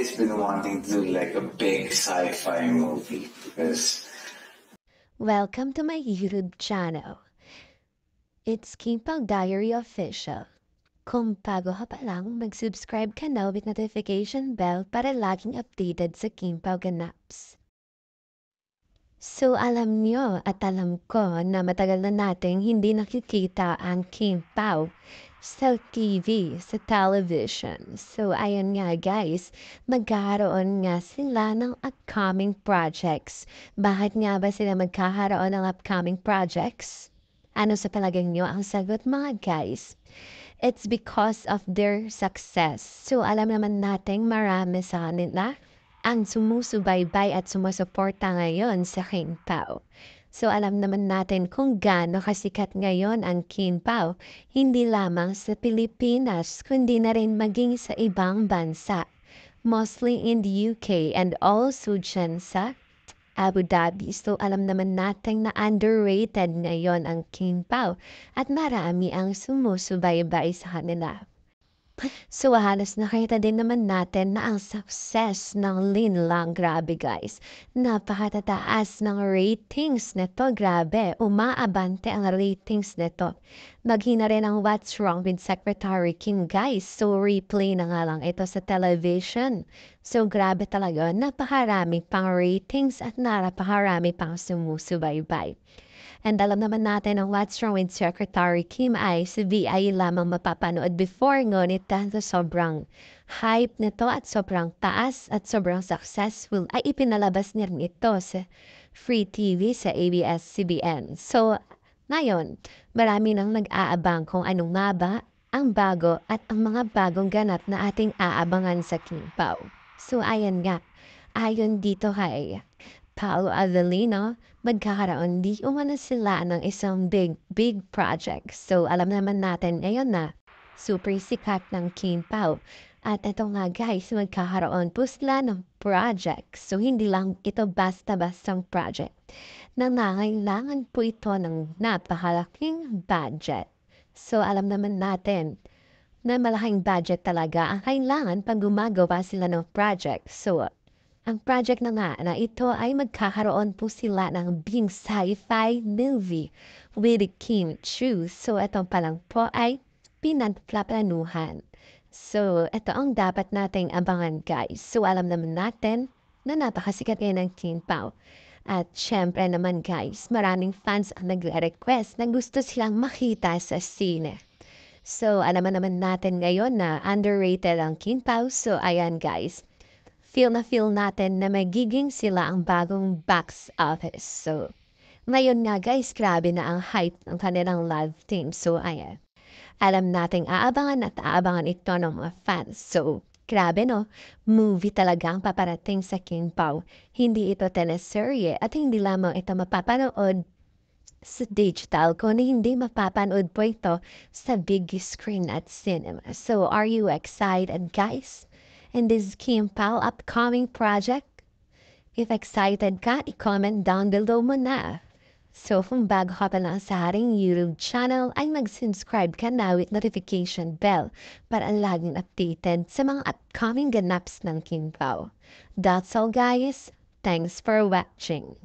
always been wanting to do like a big sci-fi movie because. Welcome to my YouTube channel. It's Kimpang Diary Official. Kung bago ka pa lang, mag-subscribe ka na with notification bell para laging updated sa Kimpaw Ganaps. So alam nyo at alam ko na matagal na nating hindi nakikita ang Kimpaw sa TV, sa television. So, ayan nga guys, magkaroon nga sila ng upcoming projects. Bakit nga ba sila magkakaroon ng upcoming projects? Ano sa palagay nyo ang sagot mga guys? It's because of their success. So, alam naman nating marami sa nila ang sumusubaybay at sumusuporta ngayon sa King Pao. So alam naman natin kung gaano kasikat ngayon ang kinpaw, hindi lamang sa Pilipinas kundi na rin maging sa ibang bansa, mostly in the UK and also dyan sa Abu Dhabi. So alam naman natin na underrated ngayon ang kinpaw at marami ang sumusubaybay sa kanila. So halos nakita din naman natin na ang success ng Linlang, grabe guys. Napakatataas ng ratings nito, grabe. Umaabante ang ratings nito. Maghina rin ang What's Wrong with Secretary Kim, guys. So replay na nga lang ito sa television. So grabe talaga, napakarami pang ratings at napakarami pang sumusubaybay. And alam naman natin ang What's Wrong with Secretary Kim ay sa VI lamang mapapanood before, ngunit dahil sobrang hype nito at sobrang taas at sobrang successful ay ipinalabas nirin ito sa free TV sa ABS-CBN. So, ngayon, marami nang nag-aabang kung anong nga ba ang bago at ang mga bagong ganap na ating aabangan sa King Pao. So ayan nga, ayon dito kay Paolo Avellino, magkakaroon di umano sila ng isang big, big project. So alam naman natin ngayon na super sikat ng King Pao. At ito nga guys, magkakaroon po sila ng project. So hindi lang ito basta-bastang project. Nangangailangan po ito ng napakalaking budget. So alam naman natin na malaking budget talaga ang kailangan pag gumagawa sila ng project. So ang project na nga na ito ay magkakaroon po sila ng Bing Sci-Fi Movie with Kim Chu. So ito palang po ay pinagplaplanuhan. So ito ang dapat nating abangan guys. So alam naman natin na napakasikat kayo ng Kim Pao. At syempre naman guys, maraming fans ang nagre-request na gusto silang makita sa sine. So, alaman naman natin ngayon na underrated ang Kinpao. So, ayan guys, feel na feel natin na magiging sila ang bagong box office. So, ngayon nga guys, grabe na ang hype ng kanilang live team. So, ayan. Alam nating aabangan at aabangan ito ng mga fans. So, grabe no? Movie talaga ang paparating sa King Pao. Hindi ito teleserye at hindi lamang ito mapapanood sa digital kundi hindi mapapanood po ito sa big screen at cinema. So, are you excited guys? and this Kimpal upcoming project? If excited ka, i-comment down below mo na. So kung bago ka pa lang sa ating YouTube channel ay mag-subscribe ka na with notification bell para laging updated sa mga upcoming ganaps ng Kimpaw. That's all guys. Thanks for watching.